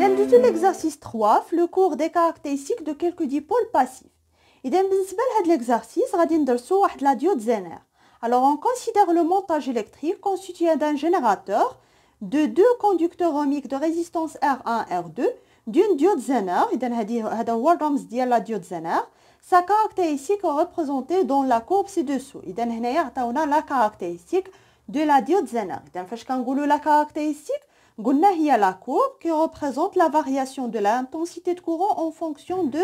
L'exercice l'exercice 3 le cours des caractéristiques de quelques dipôles passifs. Et اذا غادي واحد la Alors on considère le montage électrique constitué d'un générateur, de deux conducteurs ohmiques de résistance R1 R2, d'une diode Zener, et la diode Zener. Sa caractéristique est représentée dans la courbe ci-dessous. Et on la caractéristique de la diode Zener. la caractéristique y a la courbe qui représente la variation de l'intensité de courant en fonction de,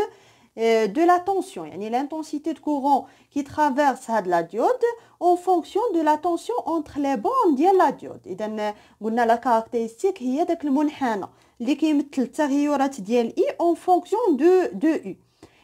euh, de la tension. Yani l'intensité de courant qui traverse la diode en fonction de la tension entre les bandes de la diode. Et euh, donc, la caractéristique est de المنحنى qui كيمثل en fonction de de u.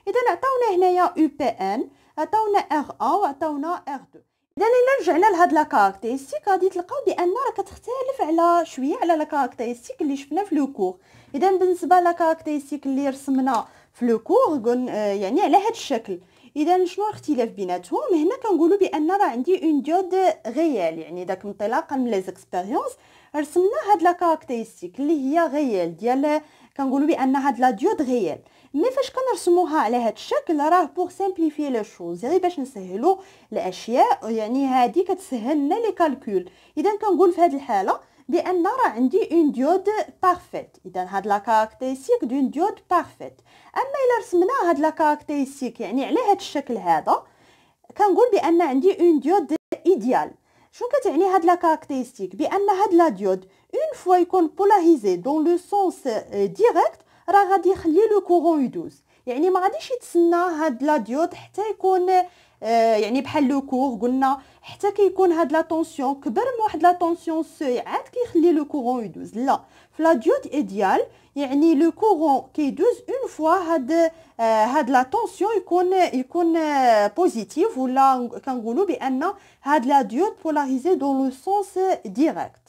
on UPN, R1 et R2. اذا الى رجعنا لهاد لا كاركتيرستيك غادي تلقاو بان راه كتختلف على شويه على لا كاركتيرستيك اللي شفنا في لو كور اذا بالنسبه لا كاركتيرستيك اللي رسمنا في لو كور آه، يعني على هاد الشكل اذا شنو الاختلاف بيناتهم هنا كنقولوا بان راه عندي اون ديود غيال يعني داك انطلاقا من لي زيكسبيريونس رسمنا هاد لا كاركتيرستيك اللي هي غيال ديال كنقولوا بان هاد لا ديود غيال مي فاش كنرسموها على هذا الشكل راه بوغ سامبليفي لو شوز يعني باش نسهلو الاشياء يعني هذه كتسهل لنا لي كالكول اذا كنقول في هذه الحاله بان راه عندي اون ديود بارفيت اذا هاد لا كاركتيرستيك دون ديود بارفيت اما الا رسمنا هاد لا كاركتيرستيك يعني على هاد الشكل هذا كنقول بان عندي اون ديود ايديال شنو كتعني هاد لا كاركتيرستيك بان هاد لا ديود اون فوا يكون بولاريزي دون لو سونس ديريكت راه غادي يخلي لو كورون يدوز يعني ما غاديش يتسنى هاد لا ديود حتى يكون آه، يعني بحال لو كور قلنا حتى كيكون هاد لا طونسيون كبر من واحد لا طونسيون سي عاد كيخلي لو كورون يدوز لا فلا ديود ايديال يعني لو كورون كيدوز اون فوا هاد آه، هاد لا طونسيون يكون يكون آه، بوزيتيف ولا كنقولوا بان هاد لا ديود بولاريزي دون لو سونس ديريكت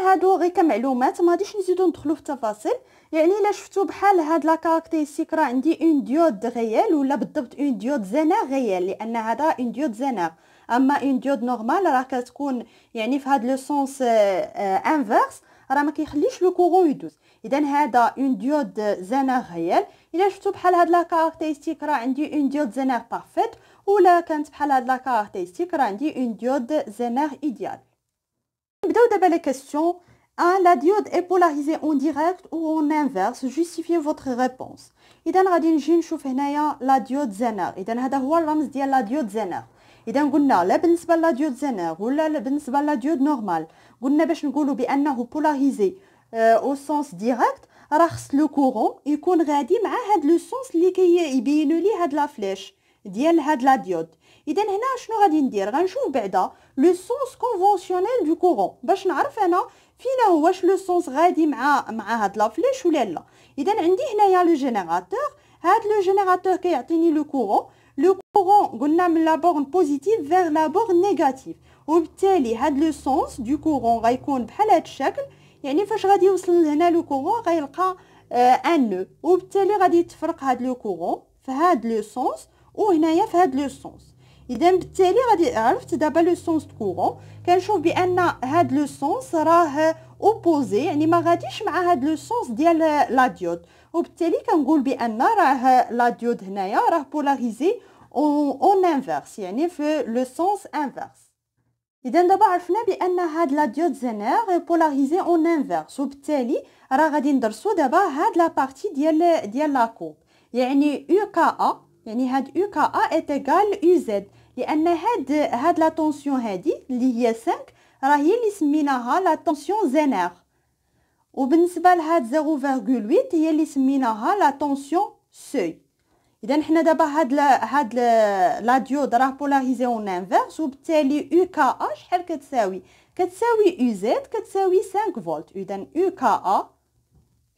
هادو غير كمعلومات ما غاديش نزيدو ندخلو في التفاصيل يعني الا شفتو بحال هاد لا كاركتيرستيك راه عندي اون ديود غيال ولا بالضبط اون ديود زناغ غيال لان هذا اون ديود زناغ اما اون ديود نورمال راه كتكون يعني في هاد لو سونس آه، آه، انفيرس راه ما كيخليش لو كورون يدوز اذا هذا اون ديود زناغ غيال الا شفتو بحال هاد لا كاركتيرستيك راه عندي اون ديود زناغ بارفيت ولا كانت بحال هاد لا كاركتيرستيك راه عندي اون ديود زناغ ايديال نبداو دابا لا كاستيون 1. La diode est polarisée en direct ou en inverse justifiez votre réponse إذا غادي نجي نشوف هنايا لا ديود زنار إذا هذا هو الرمز ديال لا ديود زنار إذا قلنا لا بالنسبة لا ديود زنار ولا بالنسبة لا ديود نورمال قلنا باش نقولوا بأنه بولاريزي او سونس ديريكت راه خص لو كورون يكون غادي مع هاد لو سونس اللي كيبينوا لي هاد لا فليش ديال هاد لا ديود اذا هنا شنو غادي ندير غنشوف بعدا لو سونس كونفونسيونيل دو كورون باش نعرف انا فينا هو واش لو سونس غادي مع مع هاد لافليش ولا لا اذا عندي هنايا لو جينيراتور هاد لو جينيراتور كيعطيني لو كورون لو كورون قلنا من لا بورن بوزيتيف فيغ لا بورن نيجاتيف وبالتالي هاد لو سونس دو كورون غيكون بحال هاد الشكل يعني فاش غادي يوصل لهنا لو كورون غيلقى ان آه، نو وبالتالي غادي يتفرق هاد لو كورون في هاد لو سونس وهنايا في هاد لو سونس اذا بالتالي غادي عرفت دابا لو سونس كورون كنشوف بان هاد لو سونس راه اوبوزي يعني ما غاديش مع هاد لو سونس ديال لا ديود وبالتالي كنقول بان راه لا ديود هنايا راه بولاريزي اون انفيرس يعني في لو سونس انفيرس اذا دابا عرفنا بان هاد لا ديود زنير بولاريزي اون انفيرس وبالتالي راه غادي ندرسو دابا هاد لا بارتي ديال ديال لا كوب يعني يو كا ا يعني هاد يو كا ا ايتيغال يو زد لان هاد هاد لا طونسيون هادي اللي هي 5 راه هي اللي سميناها لا طونسيون زينير وبالنسبه لهاد 0.8 هي اللي سميناها لا طونسيون سوي اذا حنا دابا هاد لا هاد لا ديود راه بولاريزي اون انفيرس وبالتالي او كا ا شحال كتساوي كتساوي او زد كتساوي 5 فولت اذا او كا ا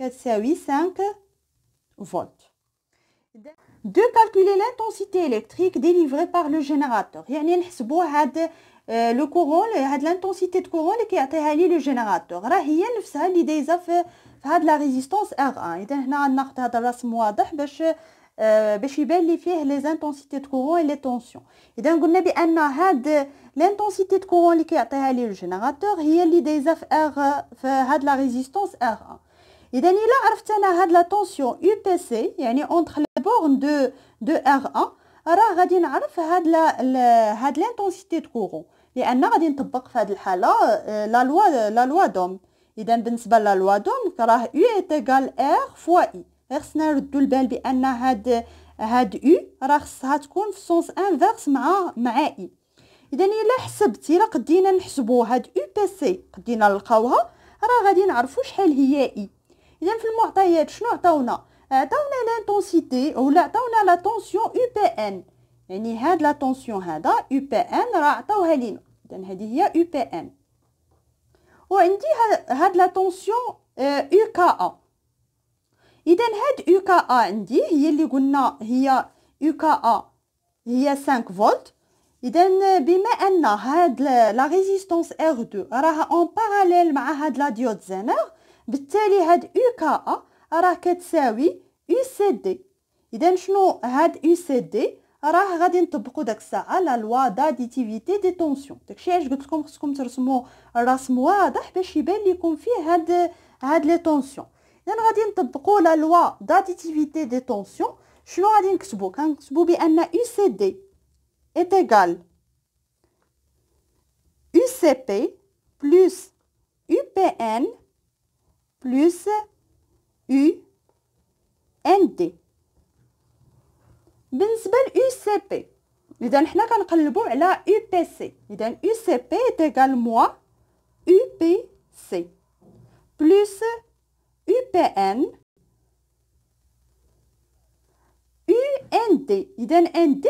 كتساوي 5 فولت de calculer l'intensité électrique délivrée par le générateur يعني نحسبوا هاد لو آه، كورون هاد لانتونسيتي دو كورون اللي كيعطيها لي لو جينيراتور راه هي نفسها اللي دايزه في هاد لا ريزيستونس ار ان اذا هنا غناخد هذا الرسم واضح باش آه، باش يبان لي فيه لي زانتونسيتي دو كورون لي تونسيون اذا قلنا بان هاد لانتونسيتي دو كورون اللي كيعطيها لي الجينيراتور هي اللي دايزه في ار في هاد لا ريزيستونس ار ان اذا الا عرفت انا هاد لا طونسيون يو بي سي يعني اونتر لي بورن دو دو ار 1 راه غادي نعرف هاد لا هاد لانتونسيتي دو كورون لان غادي نطبق في هاد الحاله لا لوا لا لوا دوم اذا بالنسبه لا لوا دوم راه يو ايتيغال ار فوا اي خصنا نردو البال بان هاد هاد يو راه خصها تكون في سونس انفيرس مع مع اي اذا الا حسبت الا قدينا نحسبوا هاد يو بي سي قدينا نلقاوها راه غادي نعرفوا شحال هي اي اذا في المعطيات شنو عطاونا عطاونا لانتونسيتي ولا عطاونا لا طونسيون يو بي ان يعني هاد لا طونسيون هذا يو بي ان راه عطاوها لينا اذا هذه هي يو بي ان وعندي هاد لا طونسيون يو آه، كا ا اذا هاد يو كا ا عندي هي اللي قلنا هي يو كا ا هي 5 فولت اذا بما ان هاد لا ريزيستانس ار 2 راها اون باراليل مع هاد لا ديود زينر بالتالي هاد او كا ا راه كتساوي او سي دي اذا شنو هاد او سي دي راه غادي نطبقوا داك الساعه لا لوا داديتيفيتي دي طونسيون داكشي علاش قلت لكم خصكم ترسموا الرسم واضح باش يبان لكم فيه هاد هاد لي طونسيون اذا غادي نطبقوا لا لوا داديتيفيتي دي طونسيون شنو غادي نكتبوا كنكتبوا بان او سي دي ايت ايغال او سي بي بلس او بي ان plus UND بالنسبة UCP UPC UCP est égal à moins UPC plus UPN UND إذا ND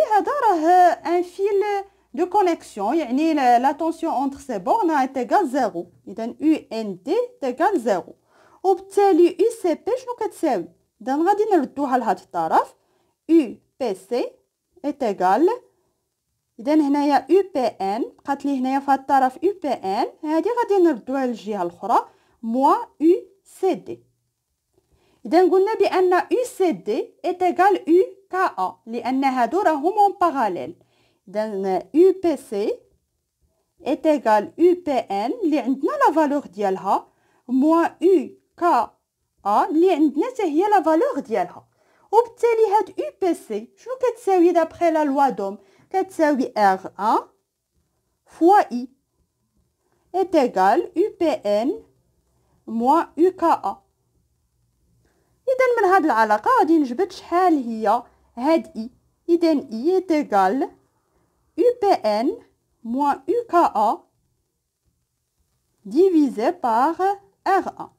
un fil de connexion la tension entre ces bornes est égale à 0 إذا UND est égale 0 وبالتالي او سي بي شنو كتساوي اذا غادي نردوها لهاد الطرف او بي سي ايتيغال اذا هنايا يو بي ان بقات لي هنايا في هاد الطرف يو بي ان هادي غادي نردوها للجهه الاخرى موا يو سي دي اذا قلنا بان يو سي دي ايتيغال يو كا ا لان هادو راهم اون باراليل اذا يو بي سي ايتيغال يو بي ان اللي عندنا لا فالور ديالها موا يو كا ا اللي عندنا حتى هي لا فالور ديالها وبالتالي هاد او بي سي شنو كتساوي دابخي لا لوا دوم كتساوي ار ا فوا اي ان موا او moins ا إذا من هاد العلاقة غادي نجبد شحال هي هاد إي إذا إي ان موا او moins ا ديفيزي بار ار ا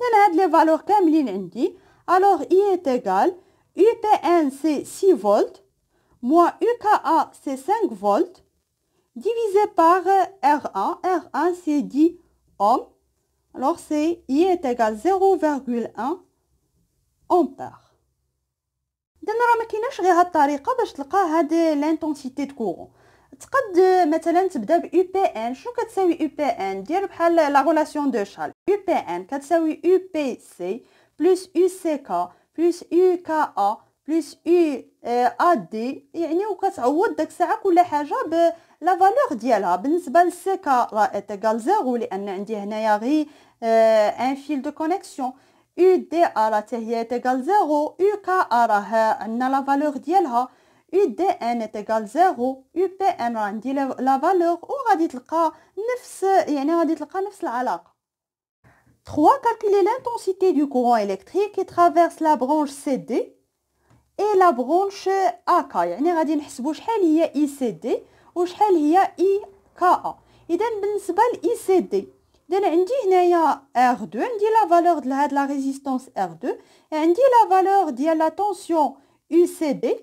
Nous les valeurs comme nous Alors, I est égal UPN, c'est 6 volts, moins UKA, c'est 5 volts, divisé par RA, 1 R1, c'est 10 ohm, Alors, c'est I est égal à 0,1 ampères. Nous allons maintenant faire ce que nous avons l'intensité de courant. تقد مثلا تبدا ب يو بي ان شنو كتساوي يو بي ان دير بحال لا غولاسيون دو شال يو بي ان كتساوي يو بي سي بلس يو سي كا بلس يو كا ا بلس يو ا دي يعني وكتعوض داك الساعه كل حاجه ب لا فالور ديالها بالنسبه للسي كا راه ايتيغال زيرو لان عندي هنايا غي ان فيل دو كونيكسيون يو دي ا راه حتى هي ايتيغال زيرو يو كا ا راه عندنا لا فالور ديالها UDN est égal 0 UPN راه عندي لا فالور وغادي تلقى نفس يعني غادي تلقى نفس العلاقه 3 calculer l'intensité du courant électrique qui traverse la branche CD et la branche AK يعني غادي نحسبوا شحال هي اي سي ECD وشحال هي اي IKA اذا بالنسبه لاي سي دي اذا عندي هنايا ار 2 عندي لا فالور ديال هاد لا ريزيستانس R2 عندي لا فالور ديال لا تونسيون UCD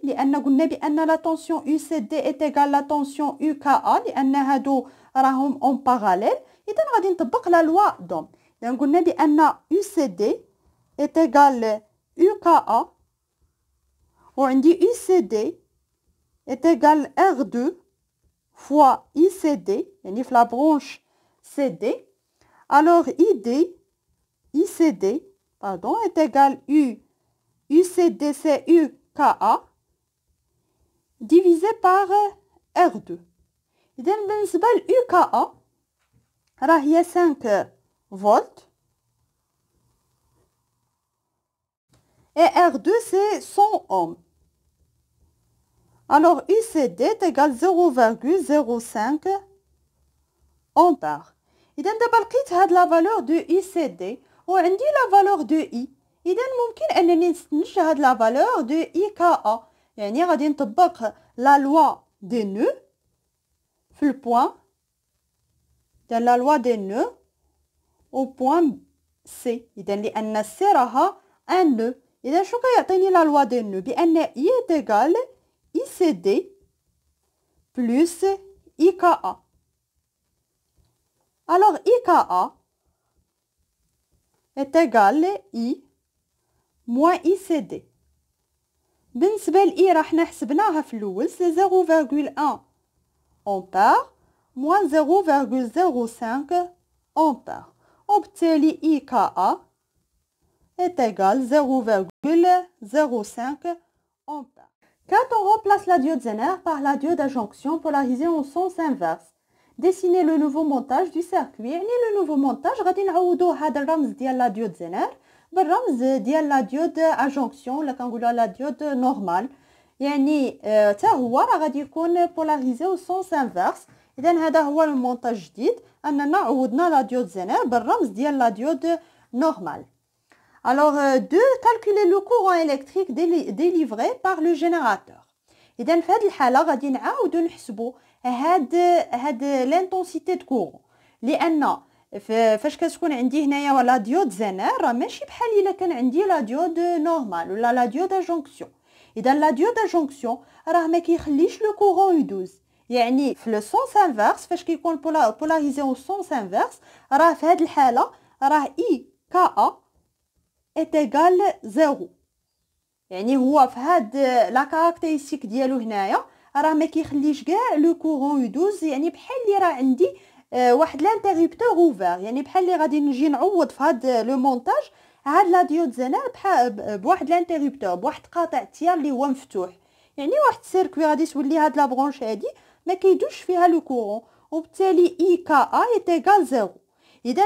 est égal à la tension UKA. C'est-à-dire qu'ils en parallèle. et va donc de sur la loi. Donc, on a UCD est égal à UKA. On dit UCD est égal à R2 fois ICD. C'est-à-dire la branche CD. Alors, ID, ICD, pardon, est égal à U. UCD, c'est U. KA divisé par R2 Idem بالنسبة UKA راه 5 volts. et R2 c'est 100 ohms alors UCD est égal à 0,05 ampères Idem le لقيت la valeur de UCD dit la valeur de I il est possible d'analyser la valeur de IKA, il y a donc à appliquer la loi des nœuds, sur le point A, la loi des nœuds au point C, il est nécessaire un nœud, il est donc possible d'appliquer la loi des nœuds puis I est égal ICD plus IKA. Alors IKA est égal I Moins ICD. سي دي i لإي راحنا حسبناها في 0,1 ampère. moins 0,05 أن on موان est égal 0,05 ampère. Quand on remplace la diode Zener par la diode à jonction polarisée en sens inverse, dessinez le nouveau montage du circuit. يعني le nouveau montage غادي نعوضو هذا الرمز ديال la diode Zener بالرمز ديال لا ديود اجونكسيون ولا كنقولوا لا ديود نورمال يعني حتى هو راه غادي يكون بولاريزي او سونس انفيرس اذا هذا هو المونتاج الجديد اننا عودنا لا ديود زينير بالرمز ديال لا ديود نورمال Alors, de calculer le courant électrique délivré par le générateur. إذا في هذه الحالة غادي نعاودوا نحسبوا هاد هاد l'intensité de courant لأن فاش كتكون عندي هنايا ولا ديود زنار راه ماشي بحال الا كان عندي لا ديود نورمال ولا لا ديود جونكسيون اذا لا ديود جونكسيون راه ما كيخليش لو كورون يدوز يعني في لو سونس انفيرس فاش كيكون بولا بولاريزي او سونس انفيرس راه في هذه الحاله راه اي كا ا اتيغال زيرو يعني هو في هاد لا كاركتيرستيك ديالو هنايا راه ما كيخليش كاع لو كورون يدوز يعني بحال اللي راه عندي آه، واحد لانتيغيبتور اوفر يعني بحال اللي غادي نجي نعوض في هذا آه، لو مونتاج هاد لا ديود زنا بواحد لانتيغيبتور بواحد قاطع تيار اللي هو مفتوح يعني واحد السيركوي غادي تولي هاد لا برونش هادي ما كيدوش فيها لو كورون وبالتالي اي كا ا تيغال زيرو اذا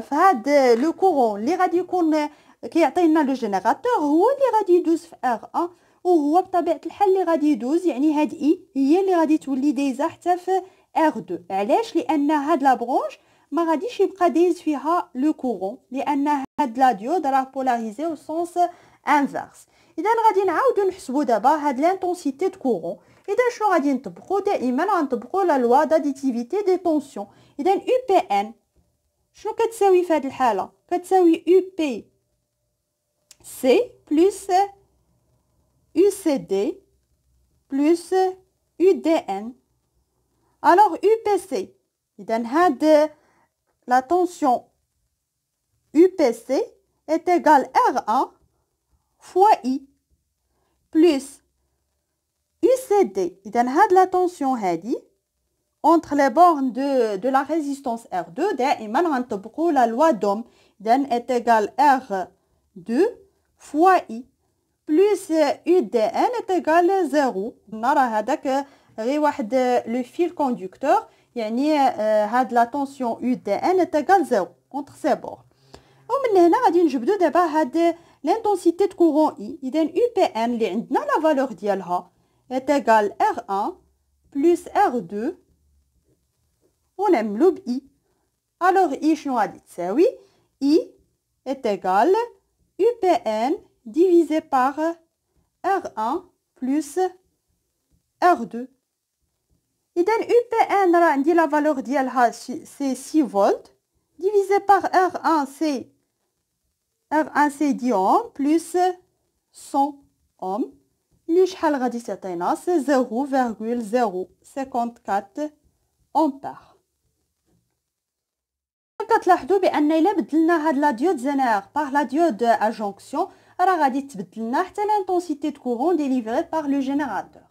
في هاد آه، لو كورون اللي غادي يكون كيعطينا لو جينيراتور هو اللي غادي يدوز في ار ا وهو بطبيعه الحال اللي غادي يدوز يعني هاد اي هي اللي غادي تولي ديزا حتى في R2 علاش لان هاد لا برونش ما غاديش يبقى دايز فيها لو كورون لان هاد لا ديود راه بولاريزي او سونس انفيرس اذا غادي نعاودو نحسبو دابا هاد لانتونسيتي دو كورون اذا شنو غادي نطبقو دائما غنطبقو لا لوا داديتيفيتي دي طونسيون اذا يو بي ان شنو كتساوي في هاد الحاله كتساوي يو بي سي بلس يو سي دي بلس يو دي ان Alors, UPC. la tension UPC est égale R1 fois I plus UCD. de la tension entre les bornes de, la résistance R2 دائما la loi d'Ohm. est égale R2 fois I plus UDN est égal 0 le fil conducteur, c'est-à-dire la tension UDN est égale à 0 contre ses bords. Et maintenant, l'intensité de courant I, UPM, la valeur d'elle, est égale à R1 plus R2, on aime I. Alors, I, Alors, I est égal à UPN divisé par R1 plus R2. Et donc, UPN, la valeur d'elle, c'est 6 volts divisé par R1C, r 1 plus 100 ohms, L'échec je suis c'est 0,054 ampères. on a besoin la diode Zener. Par la diode à jonction, on a besoin l'intensité de courant délivrée par le générateur.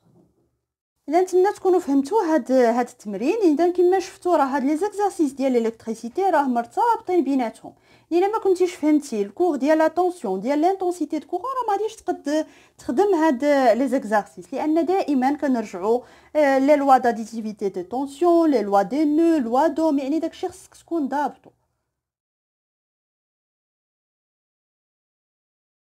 اذا نتمنى تكونوا فهمتوا هاد هاد التمرين اذا كما شفتوا راه هاد لي زيكزارسيس ديال الالكتريسيتي راه مرتبطين بيناتهم الا ما كنتيش فهمتي الكور ديال لا طونسيون ديال لانتونسيتي دو كورون راه ما غاديش تقد تخدم هاد لي زيكزارسيس لان دائما كنرجعوا آه، لي لوا داديتيفيتي دو طونسيون لي لوا دي نو لوا دوم يعني داكشي خصك تكون ضابطو